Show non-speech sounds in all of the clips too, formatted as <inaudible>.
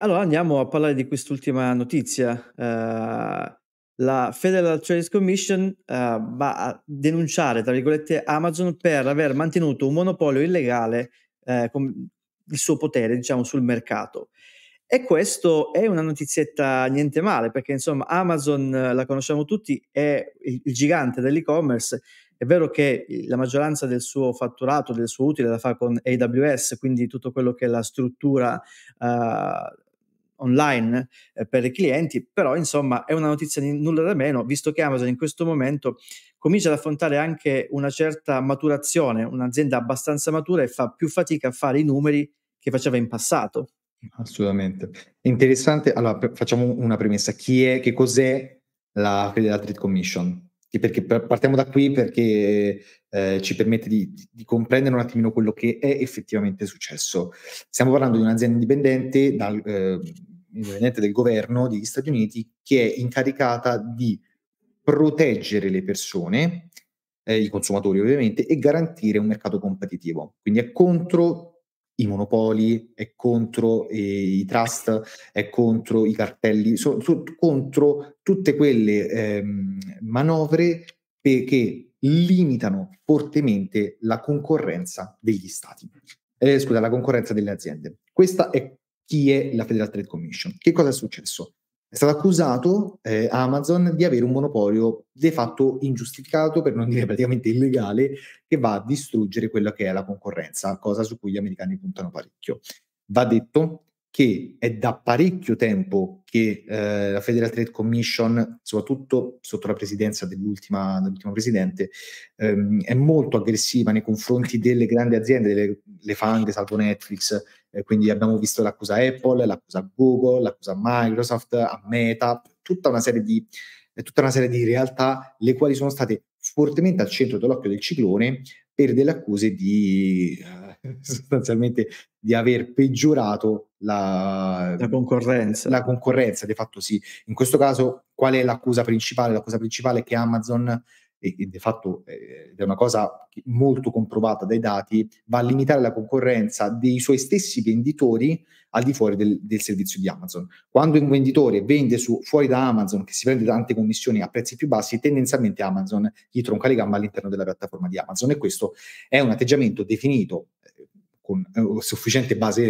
Allora andiamo a parlare di quest'ultima notizia. Eh, la Federal Trade Commission eh, va a denunciare, tra virgolette, Amazon per aver mantenuto un monopolio illegale eh, con il suo potere, diciamo, sul mercato. E questo è una notizietta niente male, perché insomma Amazon, eh, la conosciamo tutti, è il, il gigante dell'e-commerce. È vero che la maggioranza del suo fatturato, del suo utile, la fa con AWS, quindi tutto quello che è la struttura uh, online eh, per i clienti, però insomma è una notizia di nulla da meno, visto che Amazon in questo momento comincia ad affrontare anche una certa maturazione, un'azienda abbastanza matura e fa più fatica a fare i numeri che faceva in passato. Assolutamente. Interessante, allora facciamo una premessa, chi è, che cos'è la Federal Trade Commission? perché partiamo da qui perché eh, ci permette di, di, comprendere un attimino quello che è effettivamente successo. Stiamo parlando di un'azienda indipendente, dal, eh, indipendente del governo degli Stati Uniti che è incaricata di proteggere le persone, eh, i consumatori ovviamente, e garantire un mercato competitivo. Quindi è contro i monopoli, è contro eh, i trust, è contro i cartelli, so, so, contro tutte quelle eh, manovre pe- che limitano fortemente la concorrenza degli stati, eh, scusa, la concorrenza delle aziende. Questa è chi è la Federal Trade Commission. Che cosa è successo? È stato accusato eh, Amazon di avere un monopolio di fatto ingiustificato, per non dire praticamente illegale, che va a distruggere quella che è la concorrenza, cosa su cui gli americani puntano parecchio. Va detto che è da parecchio tempo che eh, la Federal Trade Commission, soprattutto sotto la presidenza dell'ultima, dell'ultimo presidente, ehm, è molto aggressiva nei confronti delle grandi aziende, delle le fanghe, salvo Netflix, eh, quindi abbiamo visto l'accusa Apple, l'accusa Google, l'accusa Microsoft, a Meta, tutta una serie di, eh, tutta una serie di realtà le quali sono state fortemente al centro dell'occhio del ciclone per delle accuse di eh, <laughs> sostanzialmente di aver peggiorato la, la, concorrenza. La concorrenza, di fatto sì. In questo caso, qual è l'accusa principale? L'accusa principale è che Amazon e, e di fatto eh, è una cosa molto comprovata dai dati, va a limitare la concorrenza dei suoi stessi venditori al di fuori del, del servizio di Amazon. Quando un venditore vende su, fuori da Amazon, che si prende tante commissioni a prezzi più bassi, tendenzialmente Amazon gli tronca le gambe all'interno della piattaforma di Amazon e questo è un atteggiamento definito eh, con eh, sufficiente base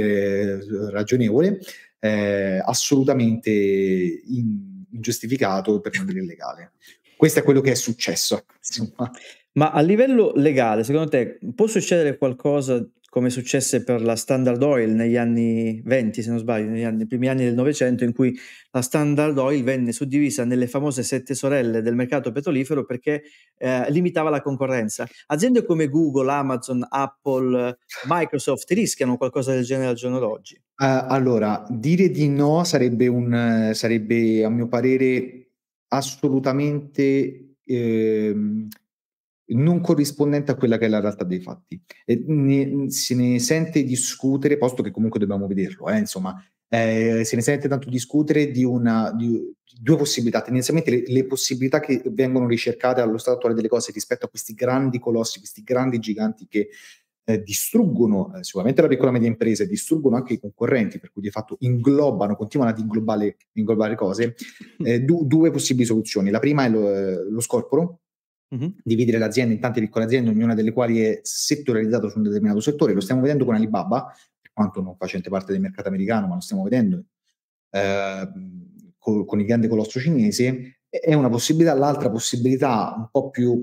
eh, ragionevole, eh, assolutamente in, ingiustificato per non dire illegale questo è quello che è successo. Insomma. Ma a livello legale, secondo te può succedere qualcosa come successe per la Standard Oil negli anni 20, se non sbaglio, negli anni, nei primi anni del Novecento, in cui la Standard Oil venne suddivisa nelle famose sette sorelle del mercato petrolifero perché eh, limitava la concorrenza. Aziende come Google, Amazon, Apple, Microsoft rischiano qualcosa del genere al giorno d'oggi? Uh, allora, dire di no sarebbe, un, sarebbe a mio parere assolutamente eh, non corrispondente a quella che è la realtà dei fatti. E ne, se ne sente discutere, posto che comunque dobbiamo vederlo, eh, insomma, eh, se ne sente tanto discutere di, una, di due possibilità. Tendenzialmente le, le, possibilità che vengono ricercate allo stato attuale delle cose rispetto a questi grandi colossi, questi grandi giganti che eh, distruggono eh, sicuramente la piccola e media impresa e distruggono anche i concorrenti, per cui di fatto inglobano, continuano ad inglobare, inglobare cose, eh, du- due possibili soluzioni. La prima è lo, eh, lo scorporo, Mm-hmm. dividere l'azienda in tante piccole aziende, ognuna delle quali è settorializzata su un determinato settore. Lo stiamo vedendo con Alibaba, per quanto non facente parte del mercato americano, ma lo stiamo vedendo eh, con, con il grande colosso cinese. È una possibilità. L'altra possibilità, un po' più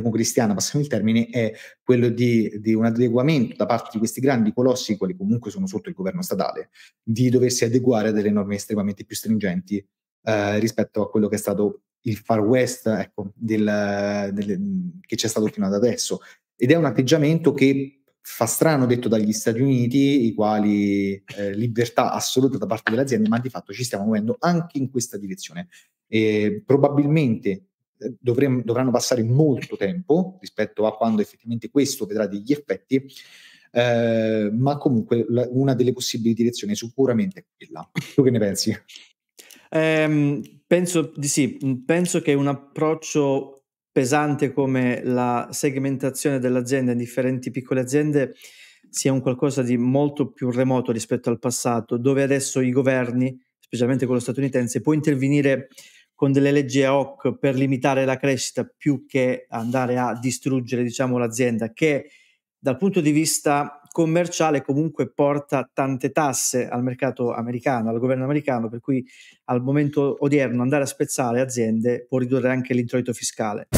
democristiana, passiamo il termine, è quello di, di, un adeguamento da parte di questi grandi colossi, quali comunque sono sotto il governo statale, di doversi adeguare a delle norme estremamente più stringenti eh, rispetto a quello che è stato il far west ecco, del, del, che c'è stato fino ad adesso. Ed è un atteggiamento che fa strano detto dagli Stati Uniti, i quali eh, libertà assoluta da parte delle aziende, ma di fatto ci stiamo muovendo anche in questa direzione. E probabilmente eh, dovrem, dovranno passare molto tempo rispetto a quando effettivamente questo vedrà degli effetti, eh, ma comunque la, una delle possibili direzioni sicuramente è quella. Tu che ne pensi? Eh, penso di sì, penso che un approccio pesante come la segmentazione dell'azienda in differenti piccole aziende sia un qualcosa di molto più remoto rispetto al passato, dove adesso i governi, specialmente quello statunitense, può intervenire con delle leggi ad hoc per limitare la crescita più che andare a distruggere diciamo, l'azienda che dal punto di vista commerciale comunque porta tante tasse al mercato americano, al governo americano, per cui al momento odierno andare a spezzare aziende può ridurre anche l'introito fiscale.